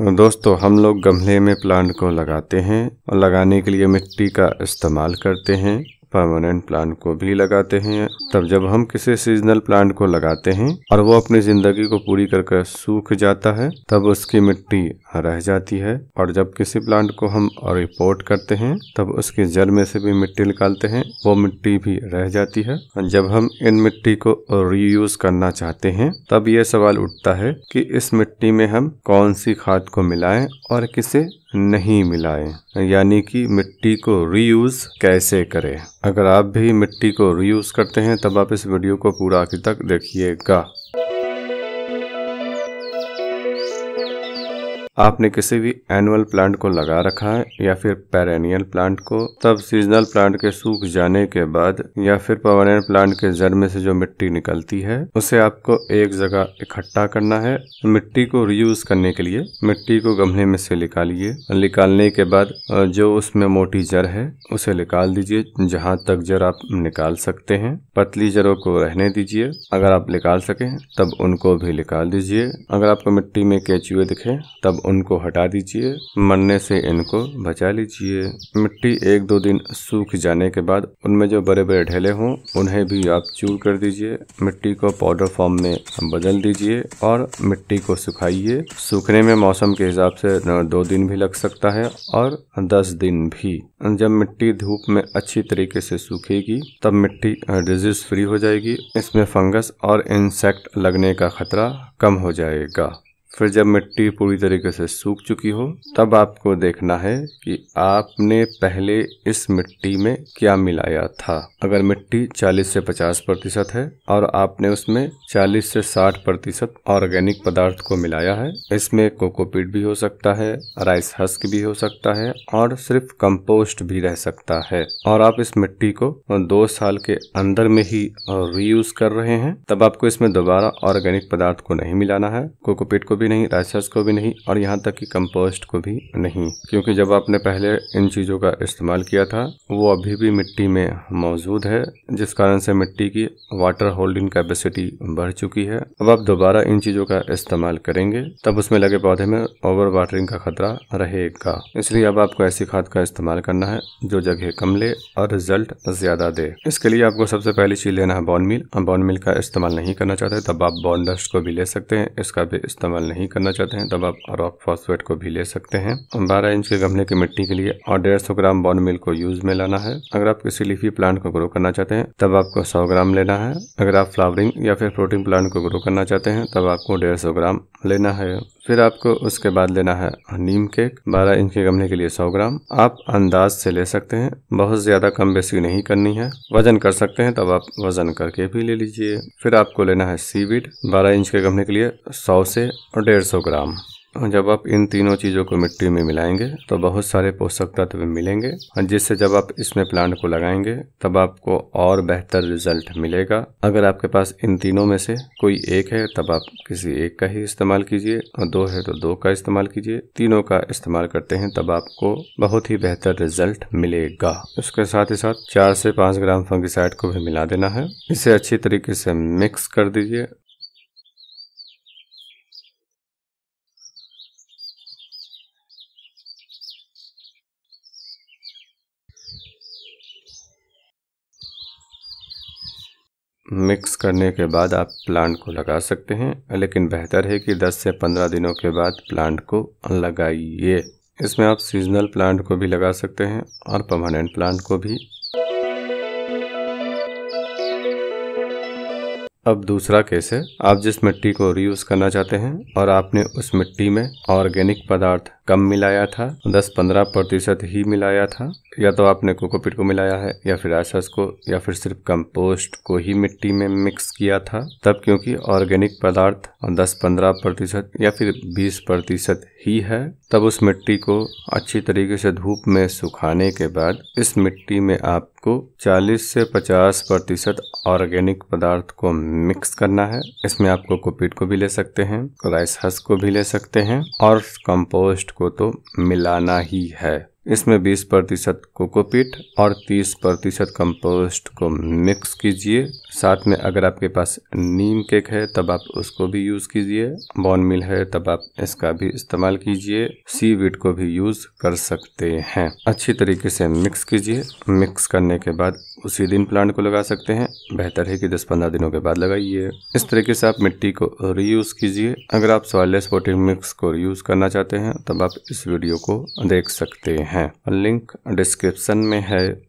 दोस्तों हम लोग गमले में प्लांट को लगाते हैं और लगाने के लिए मिट्टी का इस्तेमाल करते हैं परमानेंट प्लांट को भी लगाते हैं तब जब हम किसी सीजनल प्लांट को लगाते हैं और वो अपनी जिंदगी को पूरी करके सूख जाता है तब उसकी मिट्टी रह जाती है और जब किसी प्लांट को हम रिपोर्ट करते हैं तब उसकी जड़ में से भी मिट्टी निकालते हैं वो मिट्टी भी रह जाती है जब हम इन मिट्टी को रीयूज करना चाहते हैं तब ये सवाल उठता है कि इस मिट्टी में हम कौन सी खाद को मिलाएं और किसे नहीं मिलाएं यानी कि मिट्टी को रीयूज़ कैसे करें अगर आप भी मिट्टी को रीयूज़ करते हैं तब आप इस वीडियो को पूरा आखिर तक देखिएगा आपने किसी भी एनुअल प्लांट को लगा रखा है या फिर पेरेनियल प्लांट को तब सीजनल प्लांट के सूख जाने के बाद या फिर परमानेंट प्लांट के जड़ में से जो मिट्टी निकलती है उसे आपको एक जगह इकट्ठा करना है मिट्टी को रियूज करने के लिए मिट्टी को गमले में से निकालिए निकालने के बाद जो उसमें मोटी जड़ है उसे निकाल दीजिए जहाँ तक जड़ आप निकाल सकते हैं पतली जड़ों को रहने दीजिए अगर आप निकाल सकें तब उनको भी निकाल दीजिए अगर आपको मिट्टी में केचुए दिखे तब उनको हटा दीजिए मरने से इनको बचा लीजिए मिट्टी एक दो दिन सूख जाने के बाद उनमें जो बड़े बड़े ढेले हों उन्हें भी आप चूर कर दीजिए मिट्टी को पाउडर फॉर्म में बदल दीजिए और मिट्टी को सुखाइए सूखने में मौसम के हिसाब से दो दिन भी लग सकता है और दस दिन भी जब मिट्टी धूप में अच्छी तरीके से सूखेगी तब मिट्टी डिजीज फ्री हो जाएगी इसमें फंगस और इंसेक्ट लगने का खतरा कम हो जाएगा फिर जब मिट्टी पूरी तरीके से सूख चुकी हो तब आपको देखना है कि आपने पहले इस मिट्टी में क्या मिलाया था अगर मिट्टी 40 से 50 प्रतिशत है और आपने उसमें 40 से 60 प्रतिशत ऑर्गेनिक पदार्थ को मिलाया है इसमें कोकोपीट भी हो सकता है राइस हस्क भी हो सकता है और सिर्फ कंपोस्ट भी रह सकता है और आप इस मिट्टी को दो साल के अंदर में ही रीयूज कर रहे हैं तब आपको इसमें दोबारा ऑर्गेनिक पदार्थ को नहीं मिलाना है कोकोपीट को भी भी नहीं राइसर्स को भी नहीं और यहाँ तक कि कंपोस्ट को भी नहीं क्योंकि जब आपने पहले इन चीज़ों का इस्तेमाल किया था वो अभी भी मिट्टी में मौजूद है जिस कारण से मिट्टी की वाटर होल्डिंग कैपेसिटी बढ़ चुकी है अब आप दोबारा इन चीज़ों का इस्तेमाल करेंगे तब उसमें लगे पौधे में ओवर वाटरिंग का खतरा रहेगा इसलिए अब आपको ऐसी खाद का इस्तेमाल करना है जो जगह कम ले और रिजल्ट ज्यादा दे इसके लिए आपको सबसे पहली चीज लेना है बॉन मिल बॉन मिल का इस्तेमाल नहीं करना चाहते तब आप बॉन डस्ट को भी ले सकते हैं इसका भी इस्तेमाल नहीं नहीं करना चाहते हैं तब आप रॉक फॉस्फेट को भी ले सकते हैं बारह इंच के गमले की मिट्टी के लिए और डेढ़ सौ ग्राम बॉन मिल को यूज में लाना है अगर आप किसी लीफी प्लांट को ग्रो करना चाहते हैं तब आपको सौ ग्राम लेना है अगर आप फ्लावरिंग या फिर फ्लोटिंग प्लांट को ग्रो करना चाहते हैं तब आपको डेढ़ सौ ग्राम लेना है फिर आपको उसके बाद लेना है नीम केक बारह इंच के गमले के लिए सौ ग्राम आप अंदाज से ले सकते हैं बहुत ज्यादा कम बेसी नहीं करनी है वजन कर सकते हैं तब आप वजन करके भी ले लीजिए फिर आपको लेना है सीविड बारह इंच के गमले के लिए सौ से और डेढ़ सौ ग्राम जब आप इन तीनों चीज़ों को मिट्टी में मिलाएंगे तो बहुत सारे पोषक तत्व मिलेंगे जिससे जब आप इसमें प्लांट को लगाएंगे तब आपको और बेहतर रिजल्ट मिलेगा अगर आपके पास इन तीनों में से कोई एक है तब आप किसी एक का ही इस्तेमाल कीजिए और दो है तो दो का इस्तेमाल कीजिए तीनों का इस्तेमाल करते हैं तब आपको बहुत ही बेहतर रिजल्ट मिलेगा उसके साथ ही साथ चार से पाँच ग्राम फंगिसाइड को भी मिला देना है इसे अच्छी तरीके से मिक्स कर दीजिए मिक्स करने के बाद आप प्लांट को लगा सकते हैं लेकिन बेहतर है कि 10 से 15 दिनों के बाद प्लांट को लगाइए इसमें आप सीजनल प्लांट को भी लगा सकते हैं और परमानेंट प्लांट को भी अब दूसरा केस है आप जिस मिट्टी को रीयूज करना चाहते हैं और आपने उस मिट्टी में ऑर्गेनिक पदार्थ कम मिलाया था 10-15 प्रतिशत ही मिलाया था या तो आपने कोकोपीट को मिलाया है या फिर एसस को या फिर सिर्फ कंपोस्ट को ही मिट्टी में मिक्स किया था तब क्योंकि ऑर्गेनिक पदार्थ 10-15 प्रतिशत या फिर 20 प्रतिशत ही है तब उस मिट्टी को अच्छी तरीके से धूप में सुखाने के बाद इस मिट्टी में आपको 40 से 50 प्रतिशत ऑर्गेनिक पदार्थ को मिक्स करना है इसमें आपको कुपीट को भी ले सकते हैं राइस हस को भी ले सकते हैं और कंपोस्ट को तो मिलाना ही है इसमें 20 प्रतिशत कोकोपीट और 30 प्रतिशत कंपोस्ट को मिक्स कीजिए साथ में अगर आपके पास नीम केक है तब आप उसको भी यूज़ कीजिए बॉन मिल है तब आप इसका भी इस्तेमाल कीजिए सी वीट को भी यूज़ कर सकते हैं अच्छी तरीके से मिक्स कीजिए मिक्स करने के बाद उसी दिन प्लांट को लगा सकते हैं बेहतर है कि 10-15 दिनों के बाद लगाइए इस तरीके से आप मिट्टी को रीयूज़ कीजिए अगर आप सॉयलेस पोटिंग मिक्स को यूज़ करना चाहते हैं तब आप इस वीडियो को देख सकते हैं हैं लिंक डिस्क्रिप्शन में है।